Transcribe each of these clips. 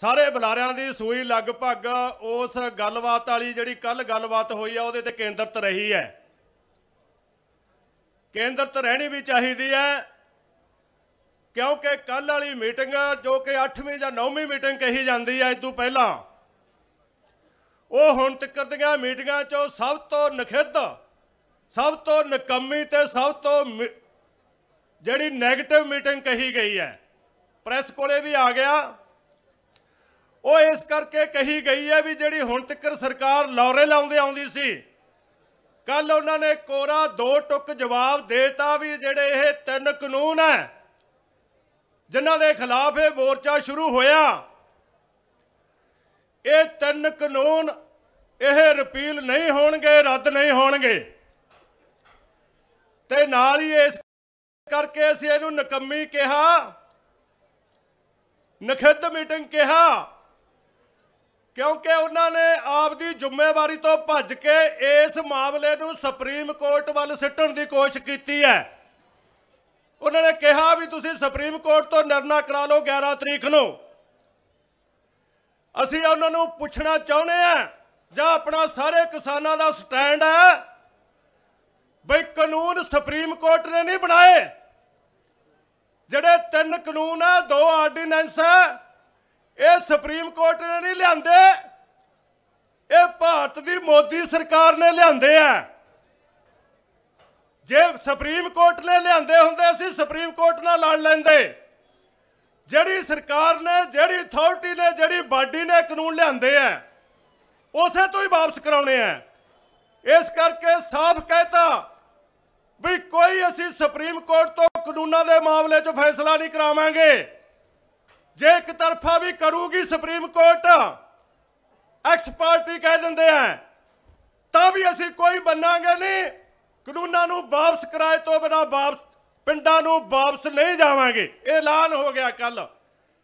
ਸਾਰੇ ਬੁਲਾਰਿਆਂ ਦੀ ਸੂਈ ਲਗਭਗ ਉਸ ਗੱਲਬਾਤ ਵਾਲੀ ਜਿਹੜੀ ਕੱਲ ਗੱਲਬਾਤ ਹੋਈ ਆ ਉਹਦੇ ਤੇ ਕੇਂਦਰਤ ਰਹੀ ਹੈ ਕੇਂਦਰਤ ਰਹਿਣੀ ਵੀ ਚਾਹੀਦੀ ਹੈ ਕਿਉਂਕਿ ਕੱਲ ਵਾਲੀ ਮੀਟਿੰਗ ਜੋ ਕਿ 8ਵੀਂ ਜਾਂ 9ਵੀਂ ਮੀਟਿੰਗ ਕਹੀ ਜਾਂਦੀ ਹੈ ਇਸ ਤੋਂ ਪਹਿਲਾਂ ਉਹ ਹੁਣ ਤੱਕ ਦੀਆਂ ਮੀਟਿੰਗਾਂ 'ਚੋਂ ਸਭ ਤੋਂ ਨਖਿੱਧ ਸਭ ਤੋਂ ਨਕੰਮੀ ਤੇ ਸਭ ਤੋਂ ਜਿਹੜੀ ਨੈਗੇਟਿਵ ਮੀਟਿੰਗ ਕਹੀ ਗਈ ਹੈ ਪ੍ਰੈਸ ਕੋਲੇ ਵੀ ਆ ਗਿਆ ਉਹ ਇਸ ਕਰਕੇ ਕਹੀ ਗਈ ਹੈ ਵੀ ਜਿਹੜੀ ਹੁਣ ਤੱਕ ਸਰਕਾਰ ਲੌਰੇ ਲਾਉਂਦੇ ਆਉਂਦੀ ਸੀ ਕੱਲ ਉਹਨਾਂ ਨੇ ਕੋਰਾ ਦੋ ਟੁਕ ਜਵਾਬ ਦੇਤਾ ਵੀ ਜਿਹੜੇ ਇਹ ਤਿੰਨ ਕਾਨੂੰਨ ਹੈ ਜਿਨ੍ਹਾਂ ਦੇ ਖਿਲਾਫ ਇਹ ਮੋਰਚਾ ਸ਼ੁਰੂ ਹੋਇਆ ਇਹ ਤਿੰਨ ਕਾਨੂੰਨ ਇਹ ਰਿਪੀਲ ਨਹੀਂ ਹੋਣਗੇ ਰੱਦ ਨਹੀਂ ਹੋਣਗੇ ਤੇ ਨਾਲ ਹੀ ਇਸ ਕਰਕੇ ਅਸੀਂ ਇਹਨੂੰ ਨਕੰਮੀ ਕਿਹਾ ਨਖਿੱਤ ਮੀਟਿੰਗ ਕਿਹਾ ਕਿਉਂਕਿ ਉਹਨਾਂ ਨੇ ਆਪਦੀ ਜ਼ਿੰਮੇਵਾਰੀ ਤੋਂ ਭੱਜ ਕੇ ਇਸ ਮਾਮਲੇ ਨੂੰ ਸੁਪਰੀਮ ਕੋਰਟ ਵੱਲ ਸਿੱਟਣ ਦੀ ਕੋਸ਼ਿਸ਼ ਕੀਤੀ ਹੈ ਉਹਨਾਂ ਨੇ ਕਿਹਾ ਵੀ ਤੁਸੀਂ ਸੁਪਰੀਮ ਕੋਰਟ ਤੋਂ ਨਿਰਣਾ ਕਰਾ ਲਓ 11 ਤਰੀਕ ਨੂੰ ਅਸੀਂ ਉਹਨਾਂ ਨੂੰ ਪੁੱਛਣਾ ਚਾਹੁੰਦੇ ਆ ਜਾਂ ਆਪਣਾ ਸਾਰੇ ਕਿਸਾਨਾਂ ਦਾ ਸਟੈਂਡ ਹੈ ਬਈ ਕਾਨੂੰਨ ਸੁਪਰੀਮ ਕੋਰਟ ਨੇ ਨਹੀਂ ਬਣਾਏ ਜਿਹੜੇ ਤਿੰਨ ਕਾਨੂੰਨ ਆ ਦੋ ਆਰਡੀਨੈਂਸ ਆ ਇਹ ਸੁਪਰੀਮ ਕੋਰਟ ਨੇ ਨਹੀਂ ਲਿਆਂਦੇ ਇਹ ਭਾਰਤ ਦੀ ਮੋਦੀ ਸਰਕਾਰ ਨੇ ਲਿਆਂਦੇ ਆ ਜੇ ਸੁਪਰੀਮ ਕੋਰਟ ਨੇ ਲਿਆਂਦੇ ਹੁੰਦੇ ਅਸੀਂ ਸੁਪਰੀਮ ਕੋਰਟ ਨਾਲ ਲੜ ਲੈਂਦੇ ਜਿਹੜੀ ਸਰਕਾਰ ਨੇ ਜਿਹੜੀ ਅਥਾਰਟੀ ਨੇ ਜਿਹੜੀ ਬਾਡੀ ਨੇ ਕਾਨੂੰਨ ਲਿਆਂਦੇ ਆ ਉਸੇ ਤੋਂ ਹੀ ਵਾਪਸ ਕਰਾਉਣੇ ਆ ਇਸ ਕਰਕੇ ਸਾਫ਼ ਕਹਿਤਾ ਵੀ ਕੋਈ ਅਸੀਂ ਸੁਪਰੀਮ ਕੋਰਟ ਤੋਂ ਕਾਨੂੰਨਾਂ ਦੇ ਮਾਮਲੇ 'ਚ ਫੈਸਲਾ ਨਹੀਂ ਕਰਾਵਾਂਗੇ ਜੇ ਇੱਕ ਤਰਫਾ ਵੀ ਕਰੂਗੀ ਸੁਪਰੀਮ ਕੋਰਟ ਐਕਸ ਪਾਰਟੀ ਕਹਿ ਦਿੰਦੇ ਆ ਤਾਂ ਵੀ ਅਸੀਂ ਕੋਈ ਬੰਨਾਂਗੇ ਨਹੀਂ ਕਾਨੂੰਨਾਂ ਨੂੰ ਵਾਪਸ ਕਰਾਏ ਤੋਂ ਬਿਨਾ ਵਾਪਸ ਪਿੰਡਾਂ ਨੂੰ ਵਾਪਸ ਨਹੀਂ ਜਾਵਾਂਗੇ ਇਹ ਐਲਾਨ ਹੋ ਗਿਆ ਕੱਲ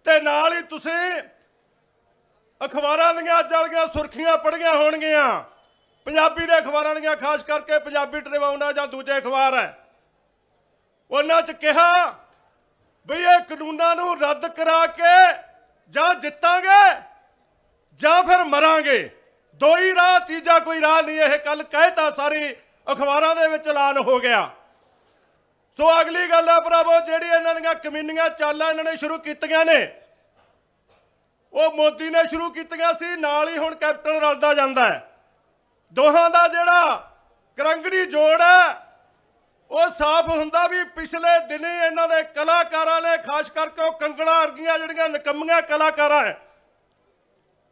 ਤੇ ਨਾਲ ਹੀ ਤੁਸੀਂ ਅਖਬਾਰਾਂ ਦੀਆਂ ਅੱਜ ਵਾਲੀਆਂ ਸੁਰਖੀਆਂ ਪੜੀਆਂ ਹੋਣਗੀਆਂ ਪੰਜਾਬੀ ਦੇ ਅਖਬਾਰਾਂ ਦੀਆਂ ਖਾਸ ਕਰਕੇ ਪੰਜਾਬੀ ਟ੍ਰਿਬਿਊਨ ਜਾਂ ਦੂਜੇ ਅਖਬਾਰ ਹੈ ਉਹਨਾਂ 'ਚ ਕਿਹਾ ਵੀ ਇਹ ਕਾਨੂੰਨਾਂ ਨੂੰ ਰੱਦ ਕਰਾ ਕੇ ਜਾਂ ਜਿੱਤਾਂਗੇ ਜਾਂ ਫਿਰ ਮਰਾਂਗੇ ਦੋ ਹੀ ਰਾਹ ਤੀਜਾ ਕੋਈ ਰਾਹ ਨਹੀਂ ਇਹ ਕੱਲ ਕਹਿਤਾ ਸਾਰੀ ਅਖਬਾਰਾਂ ਦੇ ਵਿੱਚ ਐਲਾਨ ਹੋ ਗਿਆ ਸੋ ਅਗਲੀ ਗੱਲ ਹੈ ਪ੍ਰਭੂ ਜਿਹੜੀ ਇਹਨਾਂ ਦੀਆਂ ਕਮਿੰਨੀਆਂ ਚਾਲਾਂ ਇਹਨਾਂ ਨੇ ਸ਼ੁਰੂ ਕੀਤੀਆਂ ਨੇ ਉਹ ਮੋਦੀ ਨੇ ਸ਼ੁਰੂ ਕੀਤੀਆਂ ਸੀ ਨਾਲ ਹੀ ਹੁਣ ਕੈਪਟਨ ਰਲਦਾ ਜਾਂਦਾ ਦੋਹਾਂ ਦਾ ਜਿਹੜਾ ਕਰੰਗੜੀ ਜੋੜ ਹੈ ਉਹ ਸਾਫ਼ ਹੁੰਦਾ ਵੀ ਪਿਛਲੇ ਦਿਨੀ ਇਹਨਾਂ ਦੇ ਕਲਾਕਾਰਾਂ ਨੇ ਖਾਸ ਕਰਕੇ ਉਹ ਕੰਗਣਾ ਵਰਗੀਆਂ ਜਿਹੜੀਆਂ ਨਿਕੰਮੀਆਂ ਕਲਾਕਾਰਾਂ ਐ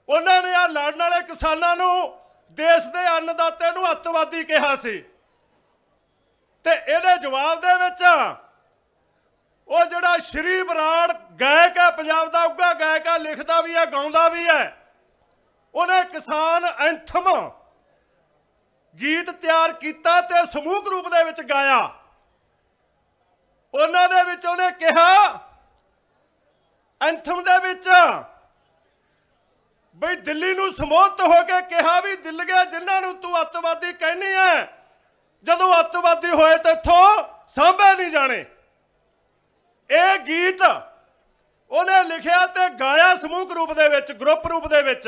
ਉਹਨਾਂ ਨੇ ਆ ਲੜਨ ਵਾਲੇ ਕਿਸਾਨਾਂ ਨੂੰ ਦੇਸ਼ ਦੇ ਅੰਨਦਾਤੇ ਨੂੰ ਅੱਤਵਾਦੀ ਕਿਹਾ ਸੀ ਤੇ ਇਹਦੇ ਜਵਾਬ ਦੇ ਵਿੱਚ ਉਹ ਜਿਹੜਾ ਸ਼੍ਰੀ ਬਰਾੜ ਗਾਇਕ ਹੈ ਪੰਜਾਬ ਦਾ ਉੱਗਾ ਗਾਇਕ ਹੈ ਲਿਖਦਾ ਵੀ ਹੈ ਗਾਉਂਦਾ ਵੀ ਹੈ ਉਹਨੇ ਕਿਸਾਨ ਐਂਥਮ ਗੀਤ ਤਿਆਰ ਕੀਤਾ ਤੇ ਸਮੂਹ ਰੂਪ ਦੇ ਵਿੱਚ ਗਾਇਆ ਉਹਨਾਂ ਦੇ ਵਿੱਚ ਉਹਨੇ ਕਿਹਾ ਐਂਥਮ ਦੇ ਵਿੱਚ ਬਈ ਦਿੱਲੀ ਨੂੰ ਸਮੋਤ ਹੋ ਕੇ ਕਿਹਾ ਵੀ ਦਿਲ ਗਿਆ ਜਿਨ੍ਹਾਂ ਨੂੰ ਤੂੰ ਅੱਤਵਾਦੀ ਕਹਿੰਨੀ ਐ ਜਦੋਂ ਅੱਤਵਾਦੀ ਹੋਏ ਤੇ ਇਥੋਂ ਸਾਂਭੇ ਨਹੀਂ ਜਾਣੇ ਇਹ ਗੀਤ ਉਹਨੇ ਲਿਖਿਆ ਤੇ ਗਾਇਆ ਸਮੂਹ ਰੂਪ ਦੇ ਵਿੱਚ ਗਰੁੱਪ ਰੂਪ ਦੇ ਵਿੱਚ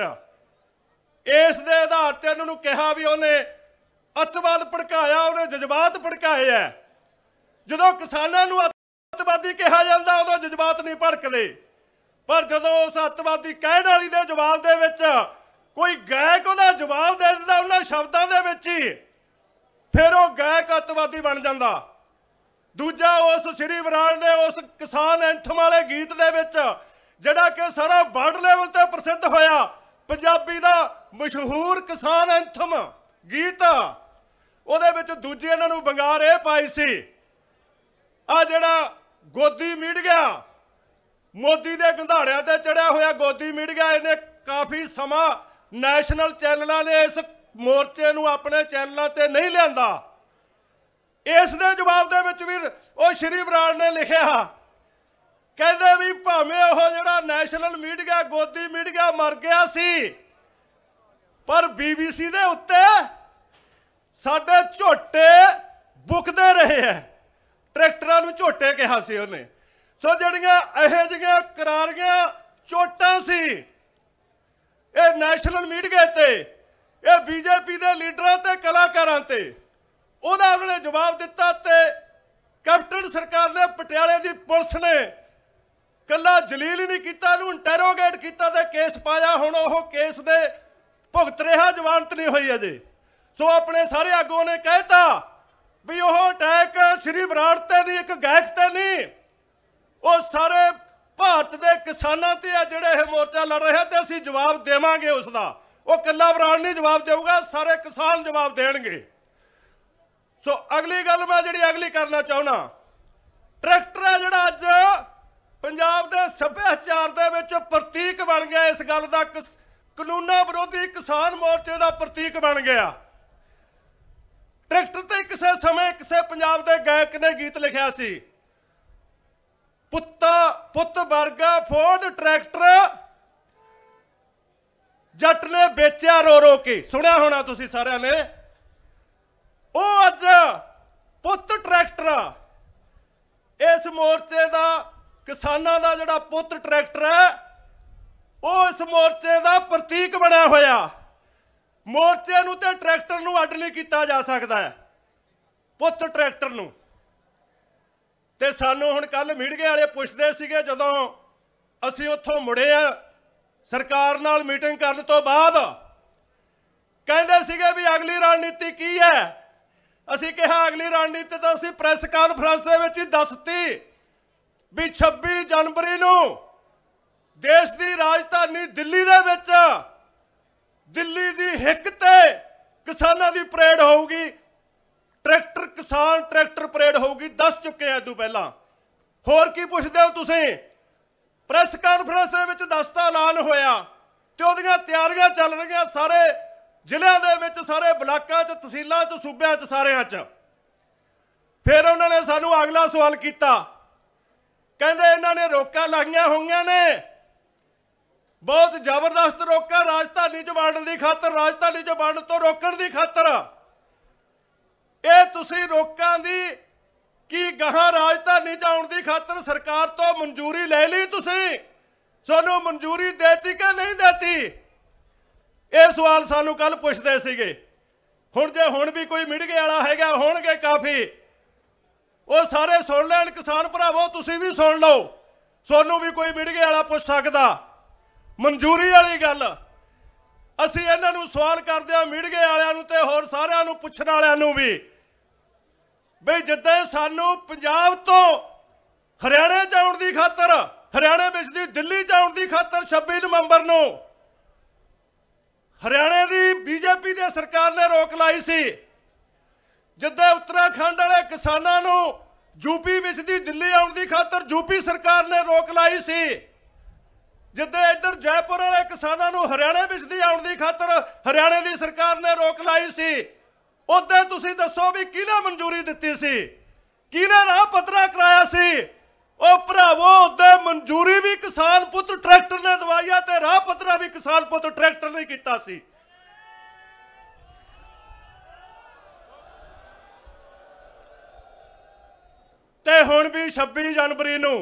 ਇਸ ਦੇ ਆਧਾਰ ਤੇ ਉਹਨਾਂ ਨੂੰ ਕਿਹਾ ਵੀ ਉਹਨੇ ਅੱਤਵਾਦ ਭੜਕਾਇਆ ਉਹਨੇ ਜਜ਼ਬਾਤ ਭੜਕਾਏ ਐ ਜਦੋਂ ਕਿਸਾਨਾਂ ਨੂੰ ਅੱਤਵਾਦੀ ਕਿਹਾ ਜਾਂਦਾ ਉਦੋਂ ਜਜ਼ਬਾਤ ਨਹੀਂ ਭੜਕਦੇ ਪਰ ਜਦੋਂ ਉਸ ਅੱਤਵਾਦੀ ਕਹਿਣ ਵਾਲੀ ਦੇ ਜਵਾਬ ਦੇ ਵਿੱਚ ਕੋਈ ਗਾਇਕ ਉਹਦਾ ਜਵਾਬ ਦੇ ਦਿੰਦਾ ਉਹਨਾਂ ਸ਼ਬਦਾਂ ਦੇ ਵਿੱਚ ਹੀ ਫਿਰ ਉਹ ਗਾਇਕ ਅੱਤਵਾਦੀ ਬਣ ਜਾਂਦਾ ਦੂਜਾ ਉਸ ਸ੍ਰੀ ਵਿਰਾਲ ਨੇ ਉਸ ਕਿਸਾਨ ਐਂਥਮ ਵਾਲੇ ਗੀਤ ਦੇ ਵਿੱਚ ਜਿਹੜਾ ਕਿ ਸਾਰਾ ਵਰਲਡ ਲੈਵਲ ਤੇ ਪ੍ਰਸਿੱਧ ਹੋਇਆ ਪੰਜਾਬੀ ਦਾ ਮਸ਼ਹੂਰ ਕਿਸਾਨ ਐਂਥਮ ਗੀਤ ਉਹਦੇ ਵਿੱਚ ਦੂਜੇ ਇਹਨਾਂ ਨੂੰ ਬੰਗਾਰ ਇਹ ਪਾਈ ਸੀ ਆ ਜਿਹੜਾ ਗੋਦੀ ਮੀੜ ਗਿਆ ਮੋਦੀ ਦੇ ਗੰਧਾੜਿਆਂ ਤੇ ਚੜਿਆ ਹੋਇਆ ਗੋਦੀ ਮੀੜ ਗਿਆ ਇਹਨੇ ਕਾਫੀ ਸਮਾਂ ਨੈਸ਼ਨਲ ਚੈਨਲਾਂ ਨੇ ਇਸ ਮੋਰਚੇ ਨੂੰ ਆਪਣੇ ਚੈਨਲਾਂ ਤੇ ਨਹੀਂ ਲਿਆਂਦਾ ਇਸ ਦੇ ਜਵਾਬ ਦੇ ਵਿੱਚ ਵੀ ਉਹ ਸ਼੍ਰੀ ਬਰਾੜ ਨੇ ਲਿਖਿਆ ਕਹਿੰਦੇ ਵੀ ਭਾਵੇਂ ਉਹ ਜਿਹੜਾ ਨੈਸ਼ਨਲ ਮੀਟ ਗਿਆ ਗੋਦੀ ਮੀਟ ਗਿਆ ਮਰ ਗਿਆ ਸੀ ਪਰ ਬੀਬੀਸੀ ਦੇ ਉੱਤੇ ਸਾਡੇ ਝੋਟੇ ਬੁਕਦੇ ਰਹੇ ਐ ਟਰੈਕਟਰਾਂ ਨੂੰ ਝੋਟੇ ਕਿਹਾ ਸੀ ਉਹਨੇ ਸੋ ਜਿਹੜੀਆਂ ਇਹੋ ਜਿਹੀਆਂ ਕਰਾਰੀਆਂ ਝੋਟਾਂ ਸੀ ਇਹ ਨੈਸ਼ਨਲ ਮੀਡੀਆ ਤੇ ਇਹ ਬੀਜੇਪੀ ਦੇ ਲੀਡਰਾਂ ਤੇ ਕਲਾਕਾਰਾਂ ਤੇ ਉਹਨਾਂ ਉਹਨੇ ਜਵਾਬ ਦਿੱਤਾ ਤੇ ਕੈਪਟਨ ਸਰਕਾਰ ਨੇ ਪਟਿਆਲੇ ਦੀ ਪੁਲਿਸ ਨੇ ਕੱਲਾ ਜਲੀਲ ਹੀ ਨਹੀਂ ਕੀਤਾ ਇਹਨੂੰ ਇੰਟਰੋਗੇਟ ਕੀਤਾ ਤੇ ਕੇਸ ਪਾਇਆ ਹੁਣ ਉਹ ਕੇਸ ਦੇ ਭੁਗਤ ਰਿਹਾ ਜਵਾਨਤ ਨਹੀਂ ਹੋਈ ਅਜੇ ਸੋ ਆਪਣੇ ਸਾਰੇ ਆਗੂਆਂ ਨੇ ਕਹਿਤਾ ਵੀ ਉਹ ਅਟੈਕ ਸ੍ਰੀ ਬਰਾੜ ਤੇ ਨਹੀਂ ਇੱਕ ਗਾਇਕ ਤੇ ਨਹੀਂ ਉਹ ਸਾਰੇ ਭਾਰਤ ਦੇ ਕਿਸਾਨਾਂ ਤੇ ਆ ਜਿਹੜੇ ਇਹ ਮੋਰਚਾ ਲੜ ਰਹੇ ਤੇ ਅਸੀਂ ਜਵਾਬ ਦੇਵਾਂਗੇ ਉਸ ਦਾ ਉਹ ਕੱਲਾ ਬਰਾੜ ਨਹੀਂ ਜਵਾਬ ਦੇਊਗਾ ਸਾਰੇ ਕਿਸਾਨ ਜਵਾਬ ਦੇਣਗੇ ਸੋ ਅਗਲੀ ਗੱਲ ਮੈਂ ਜਿਹੜੀ ਅਗਲੀ ਕਰਨਾ ਚਾਹਣਾ ਟਰੈਕਟਰ ਹੈ ਜਿਹੜਾ ਅੱਜ ਪੰਜਾਬ ਦੇ ਸੱਭਿਆਚਾਰ ਦੇ ਵਿੱਚ ਪ੍ਰਤੀਕ ਬਣ ਗਿਆ ਇਸ ਗੱਲ ਦਾ ਕਾਨੂੰਨਾ ਵਿਰੋਧੀ ਕਿਸਾਨ ਮੋਰਚੇ ਦਾ ਪ੍ਰਤੀਕ ਬਣ ਗਿਆ ਟਰੈਕਟਰ ਤੇ ਕਿਸੇ ਸਮੇਂ ਕਿਸੇ ਪੰਜਾਬ ਦੇ ਗਾਇਕ ਨੇ ਗੀਤ ਲਿਖਿਆ ਸੀ ਪੁੱਤਾ ਪੁੱਤ ਵਰਗਾ ਫੋਰਡ ਟਰੈਕਟਰ ਜੱਟ ਨੇ ਵੇਚਿਆ ਰੋ ਰੋ ਕੇ ਸੁਣਿਆ ਹੋਣਾ ਤੁਸੀਂ ਸਾਰਿਆਂ ਨੇ ਉਹ ਅੱਜ ਪੁੱਤ ਟਰੈਕਟਰ ਇਸ ਮੋਰਚੇ ਦਾ ਕਿਸਾਨਾਂ ਦਾ ਜਿਹੜਾ ਪੁੱਤ ਟਰੈਕਟਰ ਹੈ ਉਹ ਇਸ ਮੋਰਚੇ ਦਾ ਪ੍ਰਤੀਕ ਬਣਿਆ ਹੋਇਆ ਮੋਰਚੇ ਨੂੰ ਤੇ ਟਰੈਕਟਰ ਨੂੰ ਅੱਡ ਨਹੀਂ ਕੀਤਾ ਜਾ ਸਕਦਾ ਹੈ ਪੁੱਤ ਟਰੈਕਟਰ ਨੂੰ ਤੇ ਸਾਨੂੰ ਹੁਣ ਕੱਲ ਮੀਡੀਆ ਵਾਲੇ ਪੁੱਛਦੇ ਸੀਗੇ ਜਦੋਂ ਅਸੀਂ ਉੱਥੋਂ ਮੁੜੇ ਆ ਸਰਕਾਰ ਨਾਲ ਮੀਟਿੰਗ ਕਰਨ ਤੋਂ ਬਾਅਦ ਕਹਿੰਦੇ ਸੀਗੇ ਵੀ ਅਗਲੀ ਰਣਨੀਤੀ ਕੀ ਹੈ ਅਸੀਂ ਕਿਹਾ ਅਗਲੀ ਰਣਨੀਤੀ ਤਾਂ ਅਸੀਂ ਪ੍ਰੈਸ ਕਾਨਫਰੰਸ ਦੇ ਵਿੱਚ ਹੀ ਦੱਸਤੀ ਵੀ 26 ਜਨਵਰੀ ਨੂੰ ਦੇਸ਼ ਦੀ ਰਾਜਧਾਨੀ ਦਿੱਲੀ ਦੇ ਵਿੱਚ ਦਿੱਲੀ ਦੀ ਹਿੱਕ ਤੇ ਕਿਸਾਨਾਂ ਦੀ ਪਰੇਡ ਹੋਊਗੀ ਟਰੈਕਟਰ ਕਿਸਾਨ ਟਰੈਕਟਰ ਪਰੇਡ ਹੋਊਗੀ ਦੱਸ ਚੁੱਕੇ ਆ ਤੋਂ ਪਹਿਲਾਂ ਹੋਰ ਕੀ ਪੁੱਛਦੇ ਹੋ ਤੁਸੀਂ ਪ੍ਰੈਸ ਕਾਨਫਰੰਸ ਦੇ ਵਿੱਚ ਦਸਤਾ ਐਲਾਨ ਹੋਇਆ ਤੇ ਉਹਦੀਆਂ ਤਿਆਰੀਆਂ ਚੱਲ ਰਹੀਆਂ ਸਾਰੇ ਜ਼ਿਲ੍ਹਿਆਂ ਦੇ ਵਿੱਚ ਸਾਰੇ ਬਲਾਕਾਂ 'ਚ ਤਹਿਸੀਲਾਂ 'ਚ ਸੂਬਿਆਂ 'ਚ ਸਾਰਿਆਂ 'ਚ ਫਿਰ ਉਹਨਾਂ ਨੇ ਸਾਨੂੰ ਅਗਲਾ ਸਵਾਲ ਕੀਤਾ ਕਹਿੰਦੇ ਇਹਨਾਂ ਨੇ ਰੋਕਾਂ ਲਾਈਆਂ ਹੋਈਆਂ ਨੇ ਬਹੁਤ ਜ਼ਬਰਦਸਤ ਰੋਕਾ ਰਾਜਧਾਨੀ 'ਚ ਵੜਨ ਦੀ ਖਾਤਰ ਰਾਜਧਾਨੀ 'ਚ ਵੜਨ ਤੋਂ ਰੋਕਣ ਦੀ ਖਾਤਰ ਇਹ ਤੁਸੀਂ ਰੋਕਾਂ ਦੀ ਕੀ ਗਾਹਾਂ ਰਾਜਧਾਨੀ 'ਚ ਆਉਣ ਦੀ ਖਾਤਰ ਸਰਕਾਰ ਤੋਂ ਮਨਜ਼ੂਰੀ ਲੈ ਲਈ ਤੁਸੀਂ ਸਾਨੂੰ ਮਨਜ਼ੂਰੀ ਦੇਤੀ ਕਿ ਨਹੀਂ ਦੇਤੀ ਇਹ ਸਵਾਲ ਸਾਨੂੰ ਕੱਲ ਪੁੱਛਦੇ ਸੀਗੇ ਹੁਣ ਜੇ ਹੁਣ ਵੀ ਕੋਈ ਮਿੜਗੇ ਵਾਲਾ ਹੈਗਾ ਹੋਣਗੇ ਕਾਫੀ ਉਹ ਸਾਰੇ ਸੁਣ ਲੈਣ ਕਿਸਾਨ ਭਰਾਵੋ ਤੁਸੀਂ ਵੀ ਸੁਣ ਲਓ ਸਾਨੂੰ ਵੀ ਕੋਈ ਮਿੜਗੇ ਵਾਲਾ ਪੁੱਛ ਸਕਦਾ ਮਨਜ਼ੂਰੀ ਵਾਲੀ ਗੱਲ ਅਸੀਂ ਇਹਨਾਂ ਨੂੰ ਸਵਾਲ ਕਰਦੇ ਆ ਮਿੜਗੇ ਵਾਲਿਆਂ ਨੂੰ ਤੇ ਹੋਰ ਸਾਰਿਆਂ ਨੂੰ ਪੁੱਛਣ ਵਾਲਿਆਂ ਨੂੰ ਵੀ ਬਈ ਜਿੱਦਾਂ ਸਾਨੂੰ ਪੰਜਾਬ ਤੋਂ ਹਰਿਆਣੇ ਜਾਣ ਦੀ ਖਾਤਰ ਹਰਿਆਣੇ ਵਿੱਚ ਦੀ ਦਿੱਲੀ ਜਾਣ ਦੀ ਖਾਤਰ 26 ਨਵੰਬਰ ਨੂੰ ਹਰਿਆਣੇ ਦੀ ਬੀਜੇਪੀ ਦੇ ਸਰਕਾਰ ਨੇ ਰੋਕ ਲਾਈ ਸੀ ਜਿੱਦਾਂ ਉੱਤਰਾਖੰਡ ਵਾਲੇ ਕਿਸਾਨਾਂ ਨੂੰ ਯੂਪੀ ਵਿੱਚ ਦੀ ਦਿੱਲੀ ਆਉਣ ਦੀ ਖਾਤਰ ਯੂਪੀ ਸਰਕਾਰ ਨੇ ਰੋਕ ਲਾਈ ਸੀ ਜਿੱਦੇ ਇੱਧਰ ਜੈਪੁਰ ਵਾਲੇ ਕਿਸਾਨਾਂ ਨੂੰ ਹਰਿਆਣਾ ਵਿੱਚ ਦੀ ਆਉਣ ਦੀ ਖਾਤਰ ਹਰਿਆਣੇ ਦੀ ਸਰਕਾਰ ਨੇ ਰੋਕ ਲਾਈ ਸੀ ਉੱਤੇ ਤੁਸੀਂ ਦੱਸੋ ਵੀ ਕਿਹਨੇ ਮਨਜ਼ੂਰੀ ਦਿੱਤੀ ਸੀ ਕਿਹਨੇ ਰਾਹ ਪਤਰਾ ਕਰਾਇਆ ਸੀ ਉਹ ਭਰਾਵੋ ਉੱਤੇ ਮਨਜ਼ੂਰੀ ਵੀ ਕਿਸਾਨ ਪੁੱਤ ਟਰੈਕਟਰ ਨੇ ਦਵਾਈਆ ਤੇ ਰਾਹ ਪਤਰਾ ਵੀ ਕਿਸਾਨ ਪੁੱਤ ਟਰੈਕਟਰ ਨੇ ਕੀਤਾ ਸੀ ਤੇ ਹੁਣ ਵੀ 26 ਜਨਵਰੀ ਨੂੰ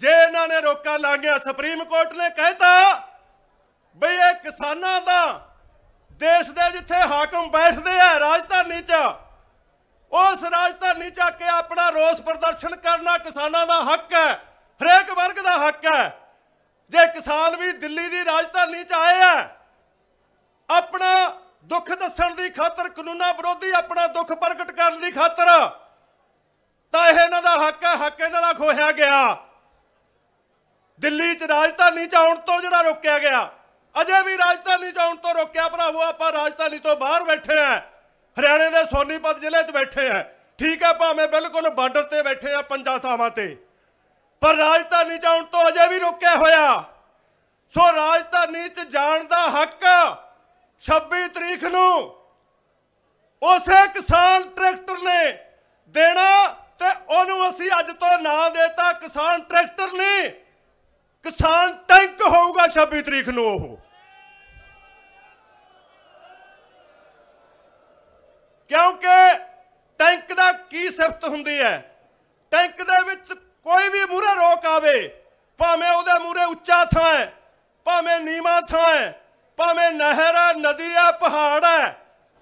ਜੇ ਇਹਨਾਂ ਨੇ ਰੋਕਾਂ ਲਾਗਿਆ ਸੁਪਰੀਮ ਕੋਰਟ ਨੇ ਕਹਿਤਾ ਬਈ ਇਹ ਕਿਸਾਨਾਂ ਦਾ ਦੇਸ਼ ਦੇ ਜਿੱਥੇ ਹਾਕਮ ਬੈਠਦੇ ਆ ਰਾਜਧਾਨੀ 'ਚ ਉਸ ਰਾਜਧਾਨੀ 'ਚ ਆ ਕੇ ਆਪਣਾ ਰੋਸ ਪ੍ਰਦਰਸ਼ਨ ਕਰਨਾ ਕਿਸਾਨਾਂ ਦਾ ਹੱਕ ਹੈ ਹਰੇਕ ਵਰਗ ਦਾ ਹੱਕ ਹੈ ਜੇ ਕਿਸਾਨ ਵੀ ਦਿੱਲੀ ਦੀ ਰਾਜਧਾਨੀ 'ਚ ਆਏ ਆ ਆਪਣਾ ਦੁੱਖ ਦੱਸਣ ਦੀ ਖਾਤਰ ਕਾਨੂੰਨਾ ਵਿਰੋਧੀ ਆਪਣਾ ਦੁੱਖ ਪ੍ਰਗਟ ਕਰਨ ਦੀ ਖਾਤਰ ਤਾਂ ਇਹ ਇਹਨਾਂ ਦਾ ਹੱਕ ਹੈ ਹੱਕ ਇਹਨਾਂ ਦਾ ਖੋਹਿਆ ਗਿਆ ਦਿੱਲੀ 'ਚ ਰਾਜਧਾਨੀ 'ਚ ਆਉਣ ਤੋਂ ਜਿਹੜਾ ਰੋਕਿਆ ਗਿਆ ਅਜੇ ਵੀ ਰਾਜਧਾਨੀ 'ਚ ਆਉਣ ਤੋਂ ਰੋਕਿਆ ਭਰਾਵੋ ਆਪਾਂ ਰਾਜਧਾਨੀ ਤੋਂ ਬਾਹਰ ਬੈਠੇ ਆ ਹਰਿਆਣੇ ਦੇ ਸੋਨੀਪਤ ਜ਼ਿਲ੍ਹੇ 'ਚ ਬੈਠੇ ਆ ਠੀਕ ਹੈ ਭਾਵੇਂ ਬਿਲਕੁਲ ਬਾਰਡਰ ਤੇ ਬੈਠੇ ਆ ਪੰਜਾਂ ਥਾਵਾਂ ਤੇ ਪਰ ਰਾਜਧਾਨੀ 'ਚ ਆਉਣ ਤੋਂ ਅਜੇ ਵੀ ਰੋਕਿਆ ਹੋਇਆ ਸੋ ਰਾਜਧਾਨੀ 'ਚ ਜਾਣ ਦਾ ਹੱਕ 26 ਤਰੀਕ ਨੂੰ ਉਸੇ ਕਿਸਾਨ ਟਰੈਕਟਰ ਨੇ ਦੇਣਾ ਤੇ ਉਹਨੂੰ ਅਸੀਂ ਅੱਜ ਤੋਂ ਨਾਂ ਦੇਤਾ ਕਿਸਾਨ ਟਰੈਕਟਰ ਨਹੀਂ ਕਿਸਾਨ ਟੈਂਕ ਹੋਊਗਾ 26 ਤਰੀਕ ਨੂੰ ਉਹ ਕਿਉਂਕਿ ਟੈਂਕ ਦਾ ਕੀ ਸਿਫਤ ਹੁੰਦੀ ਹੈ ਟੈਂਕ ਦੇ ਵਿੱਚ ਕੋਈ ਵੀ ਮੂਰੇ ਰੋਕ ਆਵੇ ਭਾਵੇਂ ਉਹਦੇ ਮੂਰੇ ਉੱਚਾ ਥਾਂ ਹੈ ਭਾਵੇਂ ਨੀਵਾ ਥਾਂ ਹੈ ਭਾਵੇਂ ਨਹਿਰ ਹੈ ਨਦੀ ਹੈ ਪਹਾੜ ਹੈ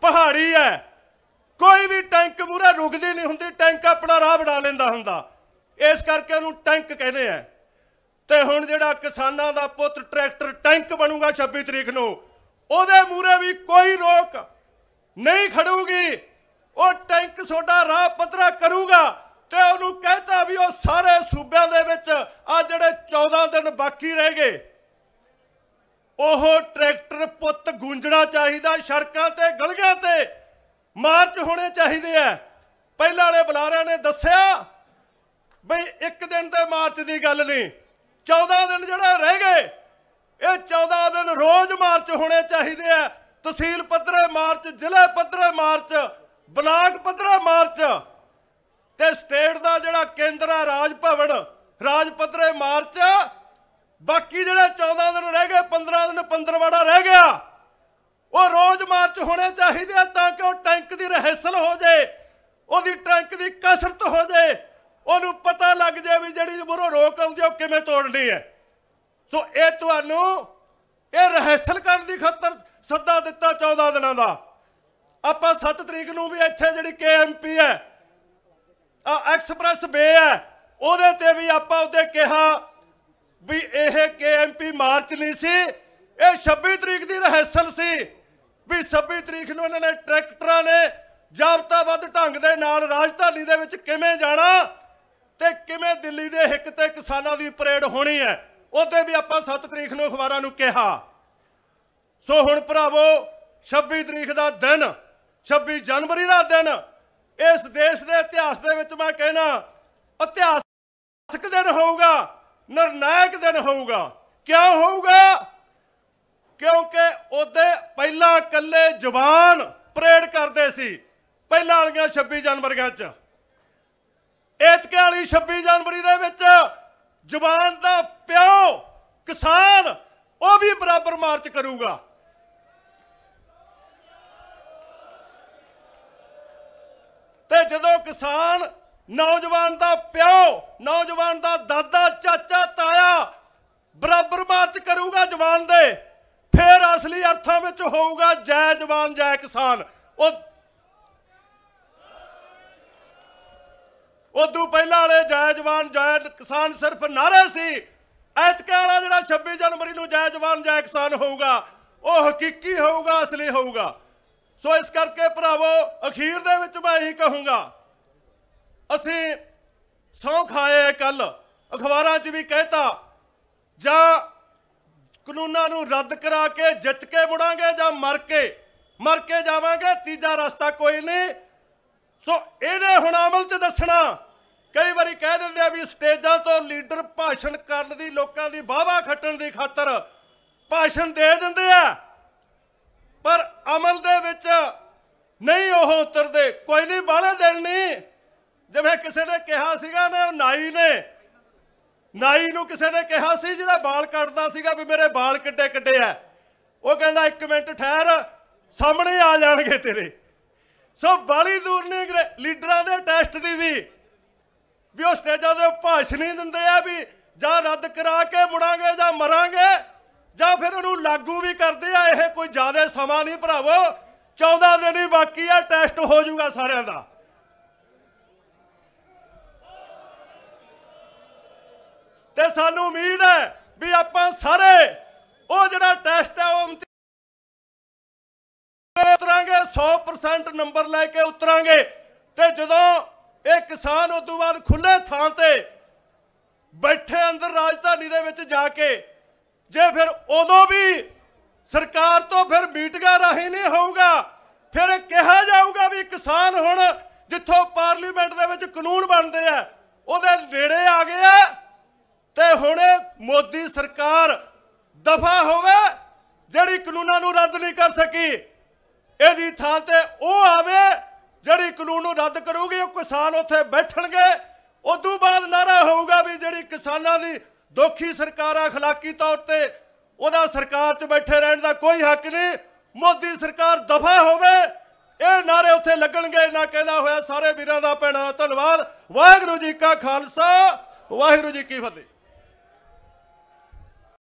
ਪਹਾੜੀ ਹੈ ਕੋਈ ਵੀ ਟੈਂਕ ਮੂਰੇ ਰੁਕਦੀ ਨਹੀਂ ਹੁੰਦੀ ਟੈਂਕ ਆਪਣਾ ਰਾਹ ਬਣਾ ਲੈਂਦਾ ਹੁੰਦਾ ਇਸ ਕਰਕੇ ਉਹਨੂੰ ਟੈਂਕ ਕਹਿੰਦੇ ਆ ਤੇ ਹੁਣ ਜਿਹੜਾ ਕਿਸਾਨਾਂ ਦਾ ਪੁੱਤ ਟਰੈਕਟਰ ਟੈਂਕ ਬਣੂਗਾ 26 ਤਰੀਕ ਨੂੰ ਉਹਦੇ ਮੂਰੇ ਵੀ ਕੋਈ ਰੋਕ ਨਹੀਂ ਖੜੂਗੀ ਉਹ ਟੈਂਕ ਸੋਡਾ ਰਾਹ ਪਤਰਾ ਕਰੂਗਾ ਤੇ ਉਹਨੂੰ ਕਹਤਾ ਵੀ ਉਹ ਸਾਰੇ ਸੂਬਿਆਂ ਦੇ ਵਿੱਚ ਆ ਜਿਹੜੇ 14 ਦਿਨ ਬਾਕੀ ਰਹਿ ਗਏ ਉਹ ਟਰੈਕਟਰ ਪੁੱਤ ਗੂੰਜਣਾ ਚਾਹੀਦਾ ਸੜਕਾਂ ਤੇ ਗਲੀਆਂ ਤੇ ਮਾਰਚ ਹੋਣੇ ਚਾਹੀਦੇ ਆ ਪਹਿਲਾਂ ਵਾਲੇ ਬੁਲਾਰਿਆਂ ਨੇ ਦੱਸਿਆ ਬਈ ਇੱਕ ਦਿਨ ਤੇ ਮਾਰਚ ਦੀ ਗੱਲ ਨਹੀਂ 14 ਦਿਨ ਜਿਹੜੇ ਰਹਿ ਗਏ ਇਹ 14 ਦਿਨ ਰੋਜ਼ ਮਾਰਚ ਹੋਣੇ ਚਾਹੀਦੇ ਆ ਤਹਿਸੀਲ ਪੱਧਰੇ ਮਾਰਚ ਜ਼ਿਲ੍ਹੇ ਪੱਧਰੇ ਮਾਰਚ ਬਲਾਕ ਪੱਧਰੇ ਮਾਰਚ ਤੇ ਸਟੇਟ ਦਾ ਜਿਹੜਾ ਕੇਂਦਰ ਆ ਰਾਜ ਭਵਨ ਰਾਜ ਪੱਧਰੇ ਮਾਰਚ ਬਾਕੀ ਜਿਹੜੇ 14 ਦਿਨ ਰਹਿ ਗਏ 15 ਦਿਨ 15 ਵਾੜਾ ਰਹਿ ਗਿਆ ਉਹ ਰੋਜ਼ ਮਾਰਚ ਹੋਣੇ ਚਾਹੀਦੇ ਆ ਤਾਂ ਕਿ ਉਹ ਟੈਂਕ ਦੀ ਰਹਿਸਲ ਹੋ ਜਾਏ ਉਹਦੀ ਟੈਂਕ ਦੀ ਕਸਰਤ ਹੋ ਜਾਏ ਉਹਨੂੰ ਪਤਾ ਲੱਗ ਜਾਏ ਵੀ ਜਿਹੜੀ ਮੂਰੋਂ ਰੋਕ ਆਉਂਦੀ ਉਹ ਕਿਵੇਂ ਤੋੜਨੀ ਹੈ ਸੋ ਇਹ ਤੁਹਾਨੂੰ ਇਹ ਰਹਿਸਲ ਕਰਨ ਦੀ ਖਾਤਰ ਸੱਦਾ ਦਿੱਤਾ 14 ਦਿਨਾਂ ਦਾ ਆਪਾਂ 7 ਤਰੀਕ ਨੂੰ ਵੀ ਇੱਥੇ ਜਿਹੜੀ ਕੇਐਮਪੀ ਹੈ ਆ ਐਕਸਪ੍ਰੈਸ ਵੇ ਹੈ ਉਹਦੇ ਤੇ ਵੀ ਆਪਾਂ ਉਹਦੇ ਕਿਹਾ ਵੀ ਇਹ ਕੇਐਮਪੀ ਮਾਰਚ ਨਹੀਂ ਸੀ ਇਹ 26 ਤਰੀਕ ਦੀ ਰਹਿਸਲ ਸੀ ਵੀ 26 ਤਰੀਕ ਨੂੰ ਇਹਨਾਂ ਨੇ ਟਰੈਕਟਰਾਂ ਨੇ ਵੱਧ ਢੰਗ ਦੇ ਨਾਲ ਰਾਜਧਾਨੀ ਦੇ ਵਿੱਚ ਕਿਵੇਂ ਜਾਣਾ ਤੇ ਕਿਵੇਂ ਦਿੱਲੀ ਦੇ ਹਿੱਕ ਤੇ ਕਿਸਾਨਾਂ ਦੀ ਪਰੇਡ ਹੋਣੀ ਹੈ ਉਹਦੇ ਵੀ ਆਪਾਂ 7 ਤਰੀਕ ਨੂੰ ਅਖਬਾਰਾਂ ਨੂੰ ਕਿਹਾ ਸੋ ਹੁਣ ਭਰਾਵੋ 26 ਤਰੀਕ ਦਾ ਦਿਨ 26 ਜਨਵਰੀ ਦਾ ਦਿਨ ਇਸ ਦੇਸ਼ ਦੇ ਇਤਿਹਾਸ ਦੇ ਵਿੱਚ ਮੈਂ ਕਹਿਣਾ ਇਤਿਹਾਸਕ ਦਿਨ ਹੋਊਗਾ ਨਿਰਣਾਇਕ ਦਿਨ ਹੋਊਗਾ ਕਿਉਂ ਹੋਊਗਾ ਕਿਉਂਕਿ ਉਹਦੇ ਪਹਿਲਾਂ ਇਕੱਲੇ ਜਵਾਨ ਪਰੇਡ ਕਰਦੇ ਸੀ ਪਹਿਲਾਂ ਵਾਲੀਆਂ 26 ਜਨਵਰੀਆਂ 'ਚ ਐਚਕੇ ਵਾਲੀ 26 ਜਨਵਰੀ ਦੇ ਵਿੱਚ ਜਵਾਨ ਦਾ ਪਿਓ ਕਿਸਾਨ ਉਹ ਵੀ ਬਰਾਬਰ ਮਾਰਚ ਕਰੂਗਾ ਤੇ ਜਦੋਂ ਕਿਸਾਨ ਨੌਜਵਾਨ ਦਾ ਪਿਓ ਨੌਜਵਾਨ ਦਾ ਦਾਦਾ ਚਾਚਾ ਤਾਇਆ ਬਰਾਬਰ ਮਾਰਚ ਕਰੂਗਾ ਜਵਾਨ ਦੇ ਫਿਰ ਅਸਲੀ ਅਰਥਾਂ ਵਿੱਚ ਹੋਊਗਾ ਜੈ ਜਵਾਨ ਜੈ ਕਿਸਾਨ ਉਹ ਉਦੋਂ ਪਹਿਲਾਂ ਵਾਲੇ ਜੈ ਜਵਾਨ ਜੈ ਕਿਸਾਨ ਸਿਰਫ ਨਾਰੇ ਸੀ ਐਤਕੇ ਵਾਲਾ ਜਿਹੜਾ 26 ਜਨਵਰੀ ਨੂੰ ਜੈ ਜਵਾਨ ਜੈ ਕਿਸਾਨ ਹੋਊਗਾ ਉਹ ਹਕੀਕੀ ਹੋਊਗਾ ਅਸਲੀ ਹੋਊਗਾ ਸੋ ਇਸ ਕਰਕੇ ਭਰਾਵੋ ਅਖੀਰ ਦੇ ਵਿੱਚ ਮੈਂ ਇਹੀ ਕਹੂੰਗਾ ਅਸੀਂ ਸੌ ਖਾਏ ਕੱਲ ਅਖਬਾਰਾਂ 'ਚ ਵੀ ਕਹਿਤਾ ਜਾਂ ਕਾਨੂੰਨਾਂ ਨੂੰ ਰੱਦ ਕਰਾ ਕੇ ਜਿੱਤ ਕੇ ਮੁੜਾਂਗੇ ਜਾਂ ਮਰ ਕੇ ਮਰ ਕੇ ਜਾਵਾਂਗੇ ਤੀਜਾ ਰਸਤਾ ਕੋਈ ਨਹੀਂ ਸੋ ਇਹਨੇ ਹੁਣ ਅਮਲ 'ਚ ਦੱਸਣਾ ਕਈ ਵਾਰੀ ਕਹਿ ਦਿੰਦੇ ਆ ਵੀ ਸਟੇਜਾਂ ਤੋਂ ਲੀਡਰ ਭਾਸ਼ਣ ਕਰਨ ਦੀ ਲੋਕਾਂ ਦੀ ਬਾਹਵਾ ਖੱਟਣ ਦੀ ਖਾਤਰ ਭਾਸ਼ਣ ਦੇ ਦਿੰਦੇ ਆ ਪਰ ਅਮਲ ਦੇ ਵਿੱਚ ਨਹੀਂ ਉਹ ਉਤਰਦੇ ਕੋਈ ਨਹੀਂ ਬਾਹਲੇ ਦਿਲ ਨਹੀਂ ਜਿਵੇਂ ਕਿਸੇ ਨੇ ਕਿਹਾ ਸੀਗਾ ਨਾ ਨਾਈ ਨੇ ਨਾਈ ਨੂੰ ਕਿਸੇ ਨੇ ਕਿਹਾ ਸੀ ਜਿਹਦਾ ਬਾਲ ਕੱਟਦਾ ਸੀਗਾ ਵੀ ਮੇਰੇ ਬਾਲ ਕਿੱਡੇ ਕਿੱਡੇ ਆ ਉਹ ਕਹਿੰਦਾ ਇੱਕ ਮਿੰਟ ਠਹਿਰ ਸਾਹਮਣੇ ਆ ਜਾਣਗੇ ਤੇਰੇ ਸੋ ਬਾਲੀ ਦੂਰ ਨਹੀਂ ਲੀਡਰਾਂ ਦੇ ਟੈਸਟ ਦੀ ਵੀ ਵੀ ਉਹ ਸਟੇਜਾਂ ਦੇ ਭਾਸ਼ਣ ਹੀ ਦਿੰਦੇ ਆ ਵੀ ਜਾਂ ਰੱਦ ਕਰਾ ਕੇ ਮੁੜਾਂਗੇ ਜਾਂ ਮਰਾਂਗੇ ਜਾਂ ਫਿਰ ਉਹਨੂੰ ਲਾਗੂ ਵੀ ਕਰਦੇ ਆ ਇਹ ਕੋਈ ਜ਼ਿਆਦਾ ਸਮਾਂ ਨਹੀਂ ਭਰਾਵੋ 14 ਦਿਨ ਹੀ ਬਾਕੀ ਆ ਟੈਸਟ ਹੋ ਜਾਊਗਾ ਸਾਰਿਆਂ ਦਾ ਤੇ ਸਾਨੂੰ ਉਮੀਦ ਹੈ ਵੀ ਆਪਾਂ ਸਾਰੇ ਉਹ ਜਿਹੜਾ ਟੈਸਟ ਹੈ ਉਹ ਉਤਰਾਂਗੇ 100% ਨੰਬਰ ਲੈ ਕੇ ਉਤਰਾਂਗੇ ਤੇ ਜਦੋਂ ਇਹ ਕਿਸਾਨ ਉਸ ਤੋਂ ਬਾਅਦ ਖੁੱਲੇ ਥਾਂ ਤੇ ਬੈਠੇ ਅੰਦਰ ਰਾਜਧਾਨੀ ਦੇ ਵਿੱਚ ਜਾ ਕੇ ਜੇ ਫਿਰ ਉਦੋਂ ਵੀ ਸਰਕਾਰ ਤੋਂ ਫਿਰ ਮੀਟਿੰਗਾਂ ਰਾਹੀਂ ਨਹੀਂ ਹੋਊਗਾ ਫਿਰ ਇਹ ਕਿਹਾ ਜਾਊਗਾ ਵੀ ਕਿਸਾਨ ਹੁਣ ਜਿੱਥੋਂ ਪਾਰਲੀਮੈਂਟ ਦੇ ਵਿੱਚ ਕਾਨੂੰਨ ਬਣਦੇ ਆ ਉਹਦੇ ਨੇੜੇ ਆ ਗਏ ਆ ਤੇ ਹੁਣ ਮੋਦੀ ਸਰਕਾਰ ਦਫਾ ਹੋਵੇ ਜਿਹੜੀ ਕਾਨੂੰਨਾਂ ਨੂੰ ਰੱਦ ਨਹੀਂ ਕਰ ਸਕੀ ਇਹਦੀ ਥਾਂ ਤੇ ਉਹ ਆਵੇ ਜਿਹੜੀ ਕਾਨੂੰਨ ਨੂੰ ਰੱਦ ਕਰੂਗੀ ਉਹ ਕਿਸਾਨ ਉੱਥੇ ਬੈਠਣਗੇ ਉਦੋਂ ਬਾਅਦ ਨਾਰਾ ਹੋਊਗਾ ਵੀ ਜਿਹੜੀ ਕਿਸਾਨਾਂ ਦੀ ਦੋਖੀ ਸਰਕਾਰਾਂ اخلاقی ਤੌਰ ਤੇ ਉਹਦਾ ਸਰਕਾਰ 'ਚ ਬੈਠੇ ਰਹਿਣ ਦਾ ਕੋਈ ਹੱਕ ਨਹੀਂ ਮੋਦੀ ਸਰਕਾਰ ਦਫਾ ਹੋਵੇ ਇਹ ਨਾਰੇ ਉੱਥੇ ਲੱਗਣਗੇ ਨਾ ਕਹਿੰਦਾ ਹੋਇਆ ਸਾਰੇ ਵੀਰਾਂ ਦਾ ਪੈਣਾ ਧੰਨਵਾਦ ਵਾਹਿਗੁਰੂ ਜੀ ਕਾ ਖਾਲਸਾ ਵਾਹਿਗੁਰੂ ਜੀ ਕੀ ਫਤਿਹ